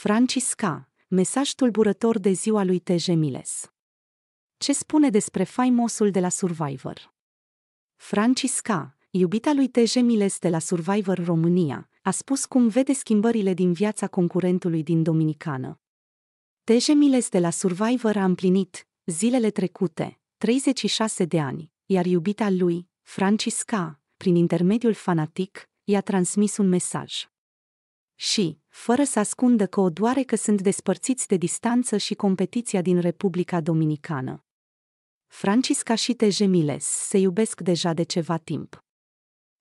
Francisca, mesaj tulburător de ziua lui T.J. Miles. Ce spune despre faimosul de la Survivor? Francisca, iubita lui T.J. Miles de la Survivor România, a spus cum vede schimbările din viața concurentului din Dominicană. T.J. Miles de la Survivor a împlinit, zilele trecute, 36 de ani, iar iubita lui, Francisca, prin intermediul fanatic, i-a transmis un mesaj și, fără să ascundă că o doare că sunt despărțiți de distanță și competiția din Republica Dominicană. Francisca și Tejemiles se iubesc deja de ceva timp.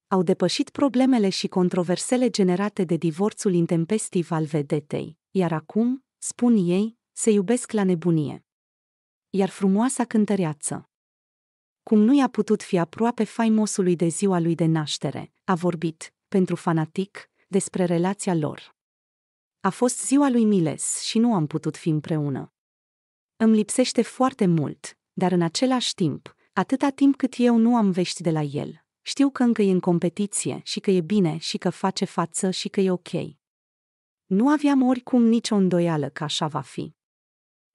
Au depășit problemele și controversele generate de divorțul intempestiv al vedetei, iar acum, spun ei, se iubesc la nebunie. Iar frumoasa cântăreață, cum nu i-a putut fi aproape faimosului de ziua lui de naștere, a vorbit, pentru fanatic, despre relația lor. A fost ziua lui Miles și nu am putut fi împreună. Îmi lipsește foarte mult, dar în același timp, atâta timp cât eu nu am vești de la el, știu că încă e în competiție și că e bine și că face față și că e ok. Nu aveam oricum nicio îndoială că așa va fi.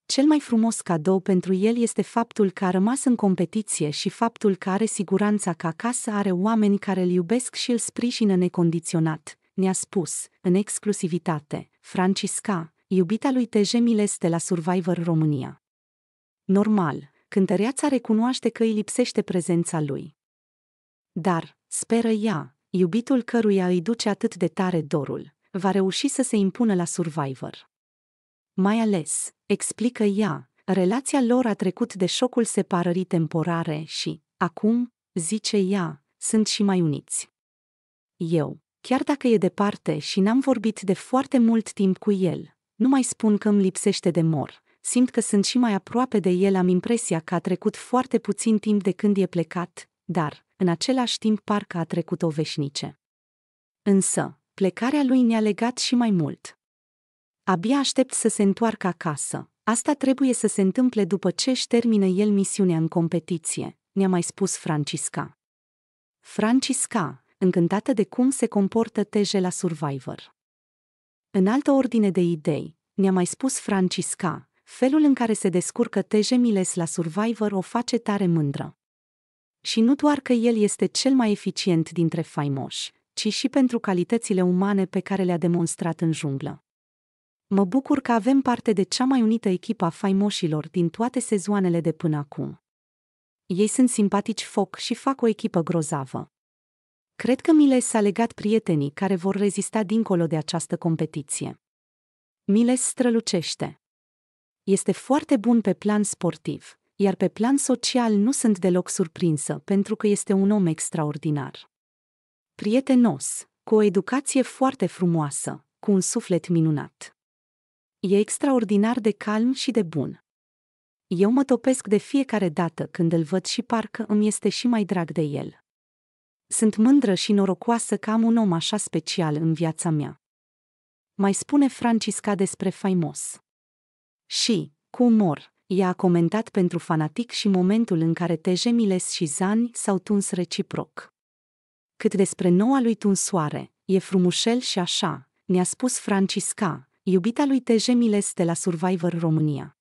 Cel mai frumos cadou pentru el este faptul că a rămas în competiție și faptul că are siguranța că acasă are oameni care îl iubesc și îl sprijină necondiționat, ne-a spus, în exclusivitate, Francisca, iubita lui TJ Miles la Survivor România. Normal, cântăreața recunoaște că îi lipsește prezența lui. Dar, speră ea, iubitul căruia îi duce atât de tare dorul, va reuși să se impună la Survivor. Mai ales, explică ea, relația lor a trecut de șocul separării temporare și, acum, zice ea, sunt și mai uniți. Eu, Chiar dacă e departe și n-am vorbit de foarte mult timp cu el, nu mai spun că îmi lipsește de mor. Simt că sunt și mai aproape de el, am impresia că a trecut foarte puțin timp de când e plecat, dar, în același timp, parcă a trecut o veșnice. Însă, plecarea lui ne-a legat și mai mult. Abia aștept să se întoarcă acasă. Asta trebuie să se întâmple după ce își termină el misiunea în competiție, ne-a mai spus Francisca. Francisca, încântată de cum se comportă TJ la Survivor. În altă ordine de idei, ne-a mai spus Francisca, felul în care se descurcă TJ Miles la Survivor o face tare mândră. Și nu doar că el este cel mai eficient dintre faimoși, ci și pentru calitățile umane pe care le-a demonstrat în junglă. Mă bucur că avem parte de cea mai unită echipă a faimoșilor din toate sezoanele de până acum. Ei sunt simpatici foc și fac o echipă grozavă. Cred că Miles a legat prietenii care vor rezista dincolo de această competiție. Miles strălucește. Este foarte bun pe plan sportiv, iar pe plan social nu sunt deloc surprinsă pentru că este un om extraordinar. Prietenos, cu o educație foarte frumoasă, cu un suflet minunat. E extraordinar de calm și de bun. Eu mă topesc de fiecare dată când îl văd și parcă îmi este și mai drag de el. Sunt mândră și norocoasă că am un om așa special în viața mea. Mai spune Francisca despre faimos. Și, cu umor, ea a comentat pentru fanatic și momentul în care Tejemiles și Zani s-au tuns reciproc. Cât despre noua lui tunsoare, e frumușel și așa, ne-a spus Francisca, iubita lui Tejemiles de la Survivor România.